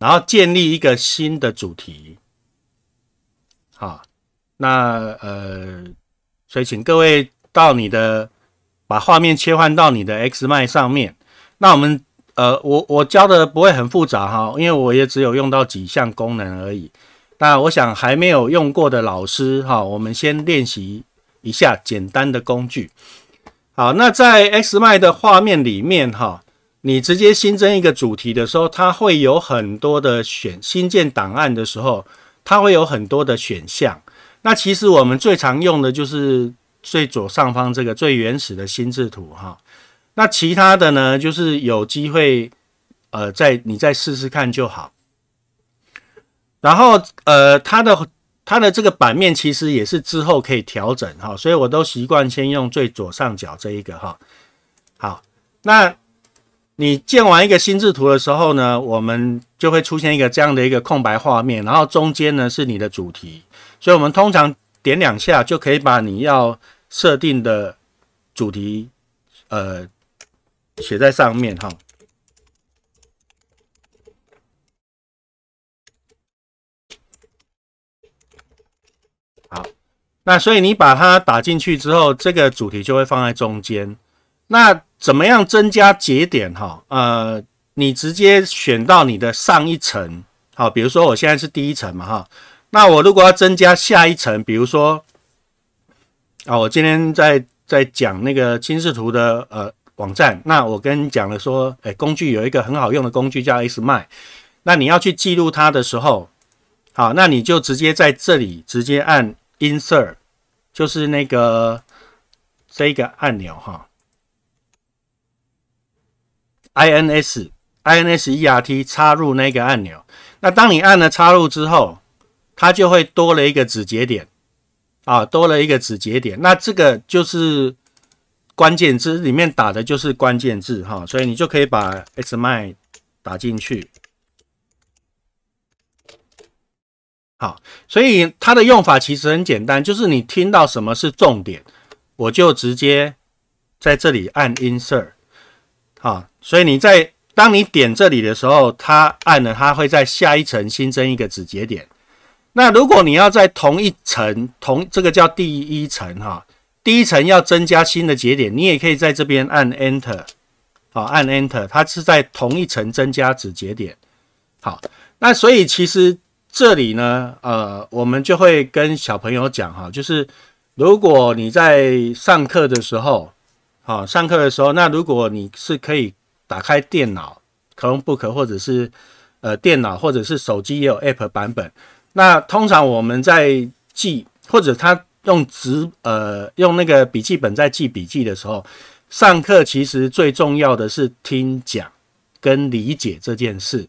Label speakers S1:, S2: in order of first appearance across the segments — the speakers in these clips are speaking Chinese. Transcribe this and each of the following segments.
S1: 然后建立一个新的主题，好，那呃，所以请各位到你的，把画面切换到你的 X 麦上面。那我们呃，我我教的不会很复杂哈，因为我也只有用到几项功能而已。那我想还没有用过的老师哈，我们先练习一下简单的工具。好，那在 X 麦的画面里面哈。你直接新增一个主题的时候，它会有很多的选；新建档案的时候，它会有很多的选项。那其实我们最常用的就是最左上方这个最原始的心智图哈。那其他的呢，就是有机会，呃，再你再试试看就好。然后，呃，它的它的这个版面其实也是之后可以调整哈，所以我都习惯先用最左上角这一个哈。好，那。你建完一个心智图的时候呢，我们就会出现一个这样的一个空白画面，然后中间呢是你的主题，所以我们通常点两下就可以把你要设定的主题，呃，写在上面哈。好，那所以你把它打进去之后，这个主题就会放在中间，那。怎么样增加节点？哈，呃，你直接选到你的上一层，好，比如说我现在是第一层嘛，哈，那我如果要增加下一层，比如说，啊，我今天在在讲那个金视图的呃网站，那我跟你讲了说，哎，工具有一个很好用的工具叫 S 麦，那你要去记录它的时候，好，那你就直接在这里直接按 Insert，就是那个这一个按钮哈。i n s i n s e r t 插入那个按钮。那当你按了插入之后，它就会多了一个子节点啊，多了一个子节点。那这个就是关键字里面打的就是关键字哈，所以你就可以把 s m i 打进去。好，所以它的用法其实很简单，就是你听到什么是重点，我就直接在这里按 insert。好，所以你在当你点这里的时候，它按了，它会在下一层新增一个子节点。那如果你要在同一层同这个叫第一层哈，第一层要增加新的节点，你也可以在这边按 Enter 好，按 Enter，它是在同一层增加子节点。好，那所以其实这里呢，呃，我们就会跟小朋友讲哈，就是如果你在上课的时候。啊，上课的时候，那如果你是可以打开电脑、可用 b o o e 或者是呃电脑或者是手机也有 App 版本，那通常我们在记或者他用纸呃用那个笔记本在记笔记的时候，上课其实最重要的是听讲跟理解这件事，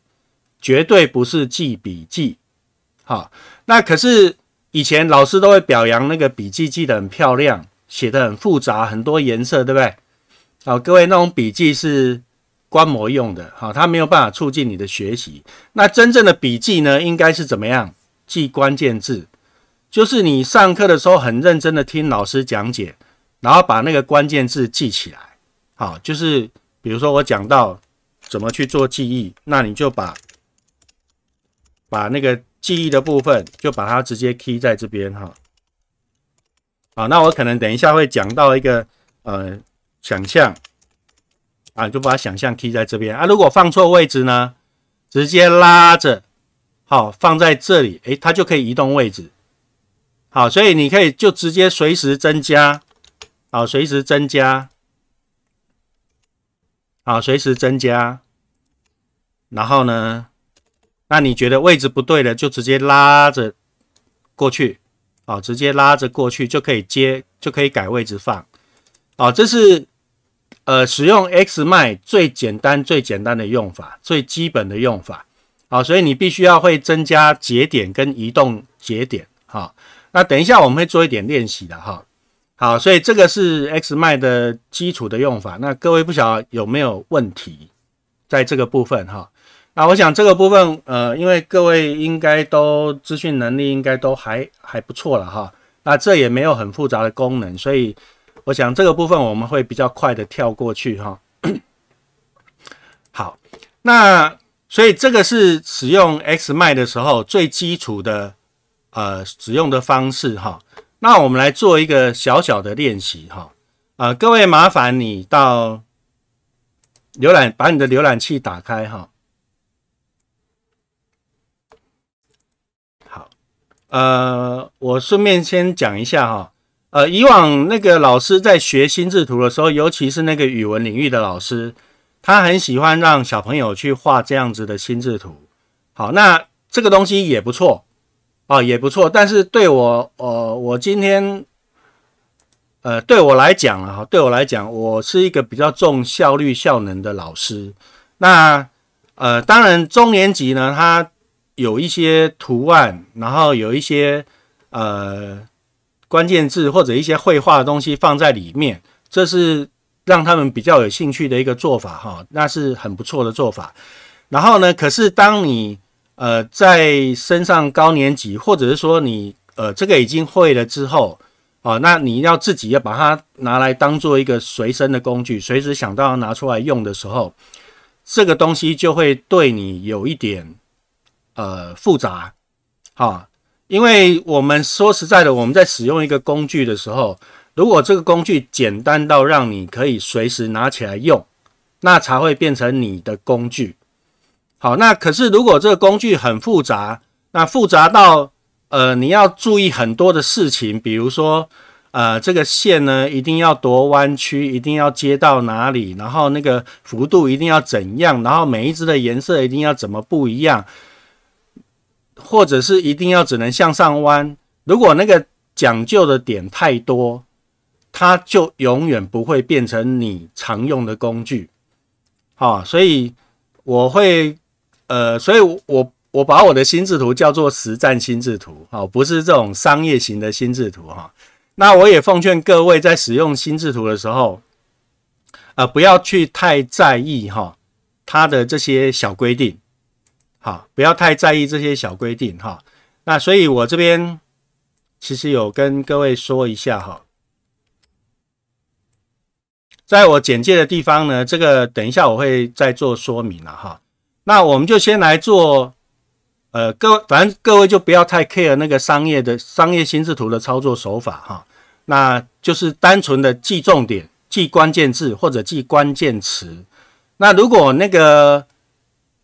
S1: 绝对不是记笔记。好，那可是以前老师都会表扬那个笔记记得很漂亮。写的很复杂，很多颜色，对不对？好，各位那种笔记是观摩用的，好，它没有办法促进你的学习。那真正的笔记呢，应该是怎么样记关键字？就是你上课的时候很认真的听老师讲解，然后把那个关键字记起来。好，就是比如说我讲到怎么去做记忆，那你就把把那个记忆的部分就把它直接贴在这边哈。啊，那我可能等一下会讲到一个呃，想象啊，就把想象踢在这边啊。如果放错位置呢，直接拉着，好放在这里，哎，它就可以移动位置。好，所以你可以就直接随时增加，好随时增加，好，随时增加。然后呢，那你觉得位置不对的，就直接拉着过去。哦，直接拉着过去就可以接，就可以改位置放。哦，这是呃使用 X 麦最简单、最简单的用法，最基本的用法。好，所以你必须要会增加节点跟移动节点。哈，那等一下我们会做一点练习的哈。好，所以这个是 X 麦的基础的用法。那各位不晓得有没有问题在这个部分哈？啊，我想这个部分，呃，因为各位应该都资讯能力应该都还还不错了哈。那这也没有很复杂的功能，所以我想这个部分我们会比较快的跳过去哈。好，那所以这个是使用 X 麦的时候最基础的呃使用的方式哈。那我们来做一个小小的练习哈。啊，各位麻烦你到浏览把你的浏览器打开哈。呃，我顺便先讲一下哈，呃，以往那个老师在学心智图的时候，尤其是那个语文领域的老师，他很喜欢让小朋友去画这样子的心智图。好，那这个东西也不错啊，也不错。但是对我，呃，我今天，呃，对我来讲啊，对我来讲，我是一个比较重效率效能的老师。那，呃，当然中年级呢，他。有一些图案，然后有一些呃关键字或者一些绘画的东西放在里面，这是让他们比较有兴趣的一个做法哈，那是很不错的做法。然后呢，可是当你呃在升上高年级，或者是说你呃这个已经会了之后啊，那你要自己要把它拿来当做一个随身的工具，随时想到拿出来用的时候，这个东西就会对你有一点。呃，复杂，啊，因为我们说实在的，我们在使用一个工具的时候，如果这个工具简单到让你可以随时拿起来用，那才会变成你的工具。好，那可是如果这个工具很复杂，那复杂到呃，你要注意很多的事情，比如说呃，这个线呢一定要多弯曲，一定要接到哪里，然后那个幅度一定要怎样，然后每一只的颜色一定要怎么不一样。或者是一定要只能向上弯，如果那个讲究的点太多，它就永远不会变成你常用的工具，哈。所以我会，呃，所以我我把我的心智图叫做实战心智图，哈，不是这种商业型的心智图，哈。那我也奉劝各位在使用心智图的时候，呃，不要去太在意哈它的这些小规定。好，不要太在意这些小规定哈。那所以我这边其实有跟各位说一下哈，在我简介的地方呢，这个等一下我会再做说明了哈。那我们就先来做，呃，各反正各位就不要太 care 那个商业的商业心智图的操作手法哈。那就是单纯的记重点、记关键字或者记关键词。那如果那个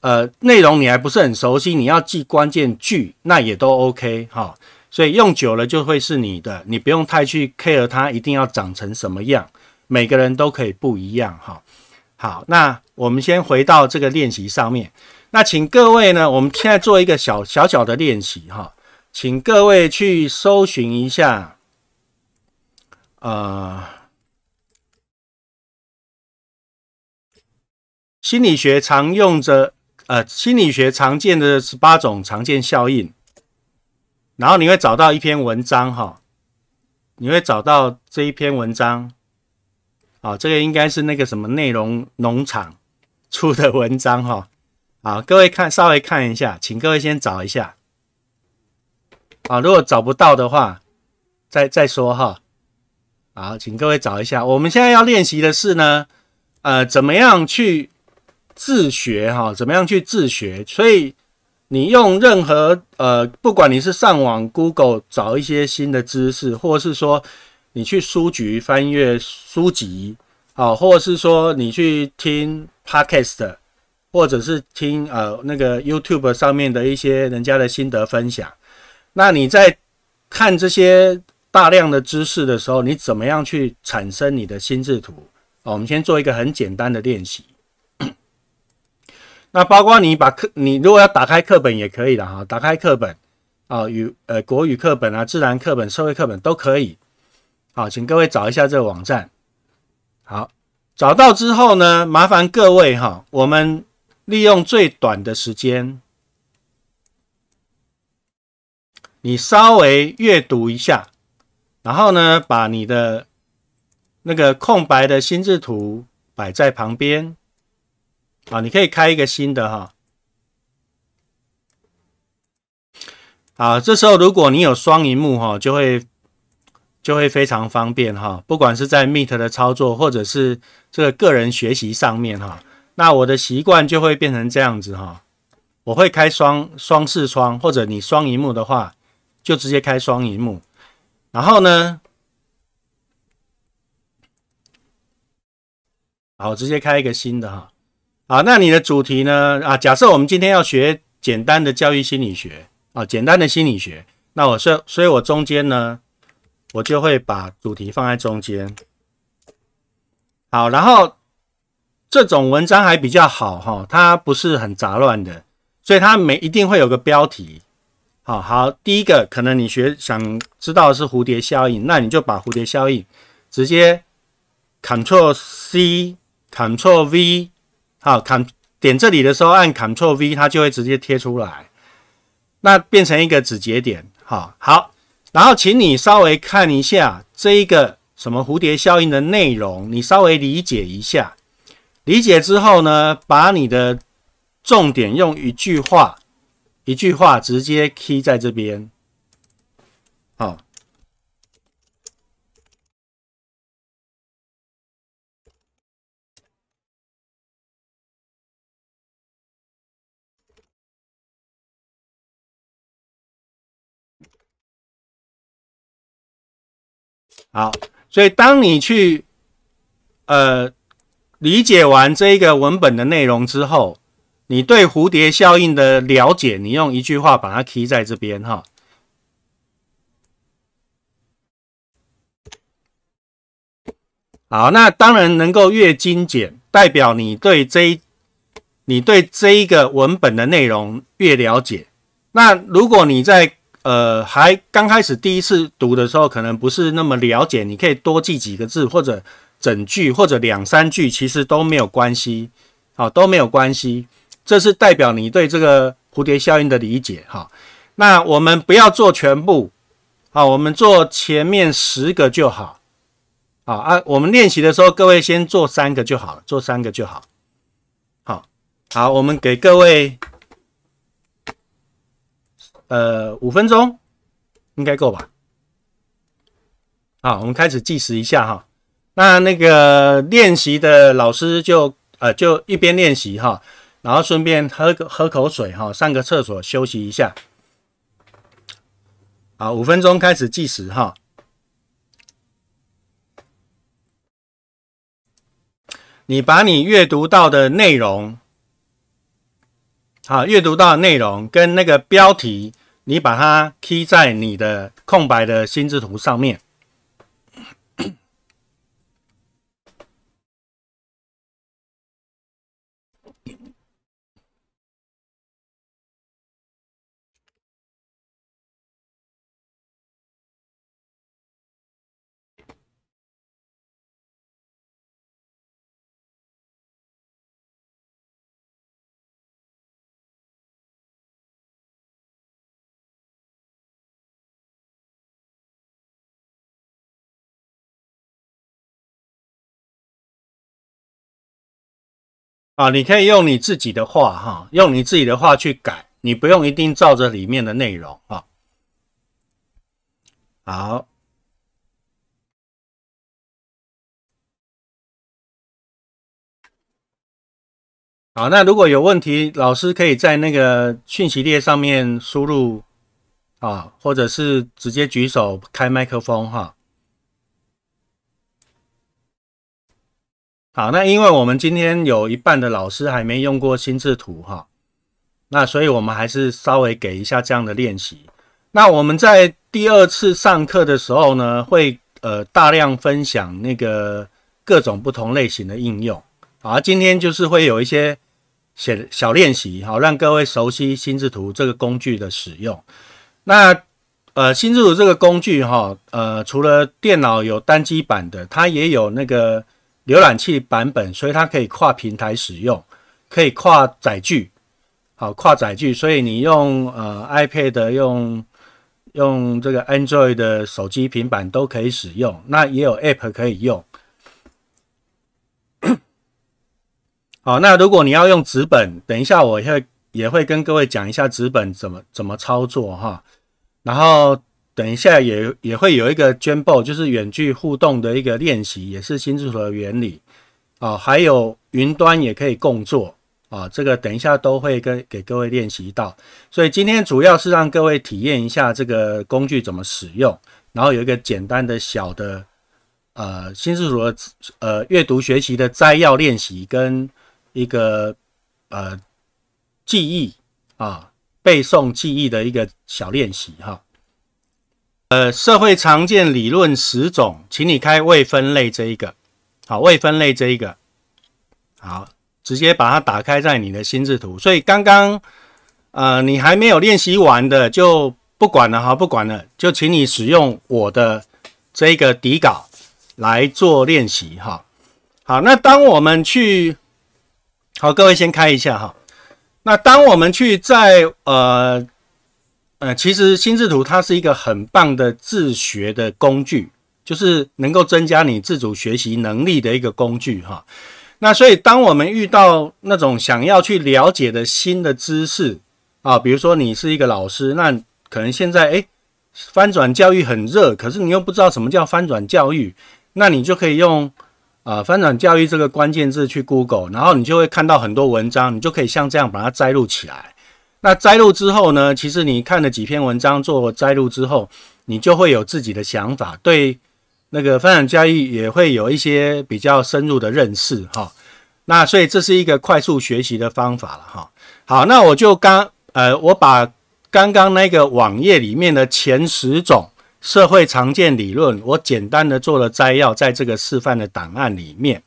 S1: 呃，内容你还不是很熟悉，你要记关键句，那也都 OK 哈。所以用久了就会是你的，你不用太去 care 它，一定要长成什么样，每个人都可以不一样哈。好，那我们先回到这个练习上面。那请各位呢，我们现在做一个小小小的练习哈，请各位去搜寻一下，呃，心理学常用着。呃，心理学常见的十八种常见效应，然后你会找到一篇文章哈，你会找到这一篇文章，啊，这个应该是那个什么内容农场 出的文章哈，啊，各位看稍微看一下，请各位先找一下，啊，如果找不到的话，再再说哈，好，请各位找一下。我们现在要练习的是呢，呃，怎么样去？自学哈，怎么样去自学？所以你用任何呃，不管你是上网 Google 找一些新的知识，或者是说你去书局翻阅书籍，啊，或者是说你去听 Podcast，或者是听呃那个 YouTube 上面的一些人家的心得分享。那你在看这些大量的知识的时候，你怎么样去产生你的心智图？哦，我们先做一个很简单的练习。那包括你把课，你如果要打开课本也可以的哈，打开课本啊，语呃国语课本啊、自然课本、社会课本都可以。好，请各位找一下这个网站。好，找到之后呢，麻烦各位哈，我们利用最短的时间，你稍微阅读一下，然后呢，把你的那个空白的心智图摆在旁边。啊，你可以开一个新的哈。啊，这时候如果你有双屏幕哈，就会就会非常方便哈。不管是在 Meet 的操作，或者是这个个人学习上面哈，那我的习惯就会变成这样子哈。我会开双双视窗，或者你双屏幕的话，就直接开双屏幕。然后呢，好，直接开一个新的哈。啊，那你的主题呢？啊，假设我们今天要学简单的教育心理学啊，简单的心理学，那我所所以，我中间呢，我就会把主题放在中间。好，然后这种文章还比较好哈，它不是很杂乱的，所以它每一定会有个标题。好好，第一个可能你学想知道是蝴蝶效应，那你就把蝴蝶效应直接 Ctrl C，Ctrl V。好，砍点这里的时候按 Ctrl V，它就会直接贴出来，那变成一个子节点。好，好，然后请你稍微看一下这一个什么蝴蝶效应的内容，你稍微理解一下，理解之后呢，把你的重点用一句话，一句话直接 Key 在这边，好。好，所以当你去，呃，理解完这一个文本的内容之后，你对蝴蝶效应的了解，你用一句话把它 K 在这边哈。好，那当然能够越精简，代表你对这，你对这一个文本的内容越了解。那如果你在呃，还刚开始第一次读的时候，可能不是那么了解，你可以多记几个字或者整句或者两三句，其实都没有关系，好都没有关系，这是代表你对这个蝴蝶效应的理解哈。那我们不要做全部，好，我们做前面十个就好，啊啊，我们练习的时候，各位先做三个就好了，做三个就好，好，好，我们给各位。呃，五分钟应该够吧？好，我们开始计时一下哈。那那个练习的老师就呃就一边练习哈，然后顺便喝喝口水哈，上个厕所休息一下。好，五分钟开始计时哈。你把你阅读到的内容，好，阅读到内容跟那个标题。你把它贴在你的空白的心智图上面。啊，你可以用你自己的话哈，用你自己的话去改，你不用一定照着里面的内容啊。好，好，那如果有问题，老师可以在那个讯息列上面输入啊，或者是直接举手开麦克风哈。好，那因为我们今天有一半的老师还没用过心智图哈，那所以我们还是稍微给一下这样的练习。那我们在第二次上课的时候呢，会呃大量分享那个各种不同类型的应用。啊，今天就是会有一些写小练习哈，让各位熟悉心智图这个工具的使用。那呃，心智图这个工具哈，呃，除了电脑有单机版的，它也有那个。浏览器版本，所以它可以跨平台使用，可以跨载具，好跨载具，所以你用呃 iPad 用用这个 Android 的手机、平板都可以使用，那也有 App 可以用。好，那如果你要用纸本，等一下我会也会跟各位讲一下纸本怎么怎么操作哈，然后。等一下也也会有一个 g 报，m b 就是远距互动的一个练习，也是新制所的原理啊。还有云端也可以共作啊。这个等一下都会跟给各位练习到。所以今天主要是让各位体验一下这个工具怎么使用，然后有一个简单的小的呃新制所呃阅读学习的摘要练习跟一个呃记忆啊背诵记忆的一个小练习哈。呃，社会常见理论十种，请你开未分类这一个，好，未分类这一个，好，直接把它打开在你的心智图。所以刚刚，呃，你还没有练习完的就不管了哈，不管了，就请你使用我的这一个底稿来做练习哈。好，那当我们去，好，各位先开一下哈。那当我们去在呃。呃，其实心智图它是一个很棒的自学的工具，就是能够增加你自主学习能力的一个工具哈。那所以当我们遇到那种想要去了解的新的知识啊，比如说你是一个老师，那可能现在诶翻转教育很热，可是你又不知道什么叫翻转教育，那你就可以用啊翻转教育这个关键字去 Google，然后你就会看到很多文章，你就可以像这样把它摘录起来。那摘录之后呢？其实你看了几篇文章做摘录之后，你就会有自己的想法，对那个发展教育也会有一些比较深入的认识哈。那所以这是一个快速学习的方法了哈。好，那我就刚呃，我把刚刚那个网页里面的前十种社会常见理论，我简单的做了摘要，在这个示范的档案里面。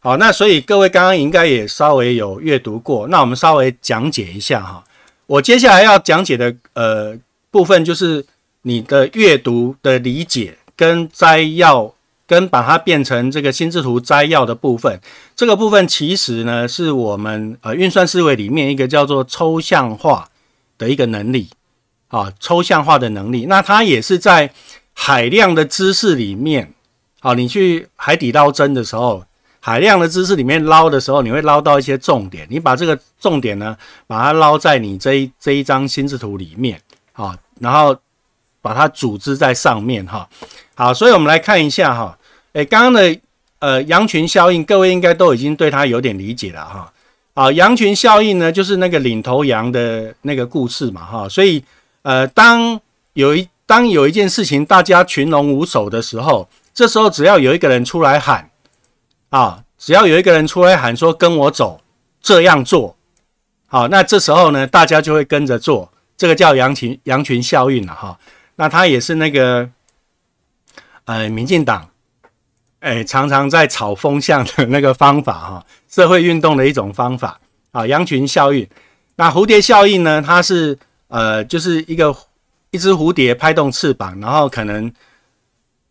S1: 好，那所以各位刚刚应该也稍微有阅读过，那我们稍微讲解一下哈。我接下来要讲解的呃部分，就是你的阅读的理解跟摘要，跟把它变成这个心智图摘要的部分。这个部分其实呢，是我们呃运算思维里面一个叫做抽象化的一个能力啊，抽象化的能力。那它也是在海量的知识里面啊，你去海底捞针的时候。海量的知识里面捞的时候，你会捞到一些重点。你把这个重点呢，把它捞在你这一这一张心智图里面，啊，然后把它组织在上面，哈。好，所以我们来看一下，哈，哎，刚刚的呃羊群效应，各位应该都已经对它有点理解了，哈。啊，羊群效应呢，就是那个领头羊的那个故事嘛，哈。所以，呃，当有一当有一件事情大家群龙无首的时候，这时候只要有一个人出来喊。啊，只要有一个人出来喊说跟我走，这样做，好，那这时候呢，大家就会跟着做，这个叫羊群羊群效应了哈。那它也是那个，呃，民进党，哎，常常在炒风向的那个方法哈，社会运动的一种方法啊，羊群效应。那蝴蝶效应呢，它是呃，就是一个一只蝴蝶拍动翅膀，然后可能。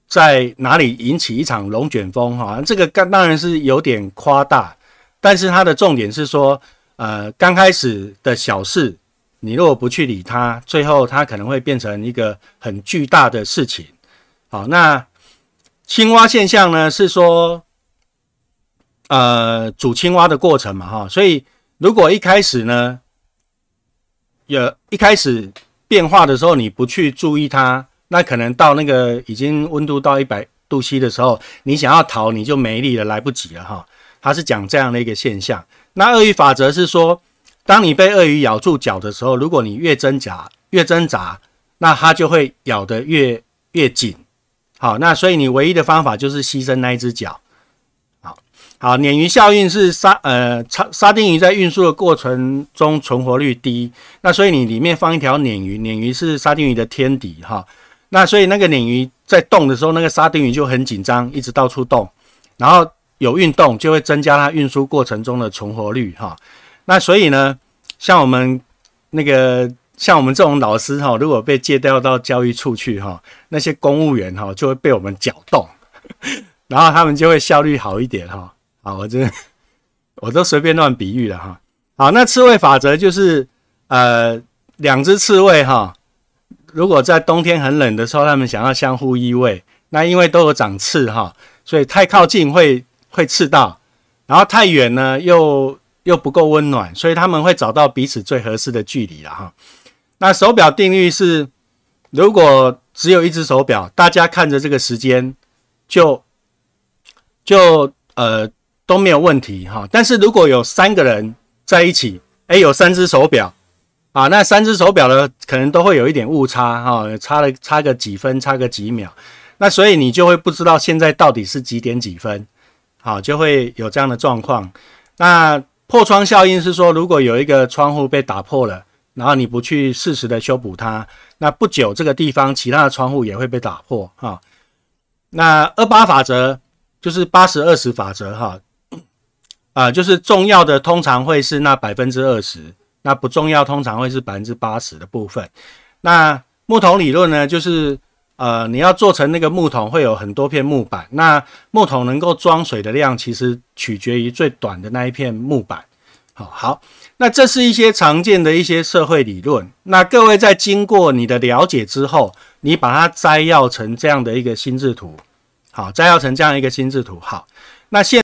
S1: 在哪里引起一场龙卷风？哈，这个刚当然是有点夸大，但是它的重点是说，呃，刚开始的小事，你如果不去理它，最后它可能会变成一个很巨大的事情。好，那青蛙现象呢，是说，呃，煮青蛙的过程嘛，哈，所以如果一开始呢，有一开始变化的时候，你不去注意它。那可能到那个已经温度到一百度 C 的时候，你想要逃你就没力了，来不及了哈。它是讲这样的一个现象。那鳄鱼法则是说，当你被鳄鱼咬住脚的时候，如果你越挣扎越挣扎，那它就会咬得越越紧。好，那所以你唯一的方法就是牺牲那一只脚。好好，鲶鱼效应是沙呃，沙沙丁鱼在运输的过程中存活率低，那所以你里面放一条鲶鱼，鲶鱼是沙丁鱼的天敌哈。那所以那个鲶鱼在动的时候，那个沙丁鱼就很紧张，一直到处动，然后有运动就会增加它运输过程中的存活率哈。那所以呢，像我们那个像我们这种老师哈，如果被借调到教育处去哈，那些公务员哈就会被我们搅动，然后他们就会效率好一点哈。好，我这我都随便乱比喻了哈。好，那刺猬法则就是呃，两只刺猬哈。如果在冬天很冷的时候，他们想要相互依偎，那因为都有长刺哈，所以太靠近会会刺到，然后太远呢又又不够温暖，所以他们会找到彼此最合适的距离了哈。那手表定律是，如果只有一只手表，大家看着这个时间就就呃都没有问题哈。但是如果有三个人在一起，哎，有三只手表。啊，那三只手表呢？可能都会有一点误差哈，差了差个几分，差个几秒。那所以你就会不知道现在到底是几点几分，好，就会有这样的状况。那破窗效应是说，如果有一个窗户被打破了，然后你不去适时的修补它，那不久这个地方其他的窗户也会被打破哈。那二八法则就是八十二十法则哈，啊，就是重要的通常会是那百分之二十。那不重要，通常会是百分之八十的部分。那木桶理论呢，就是呃，你要做成那个木桶，会有很多片木板。那木桶能够装水的量，其实取决于最短的那一片木板。好，好。那这是一些常见的一些社会理论。那各位在经过你的了解之后，你把它摘要成这样的一个心智图。好，摘要成这样一个心智图。好，那现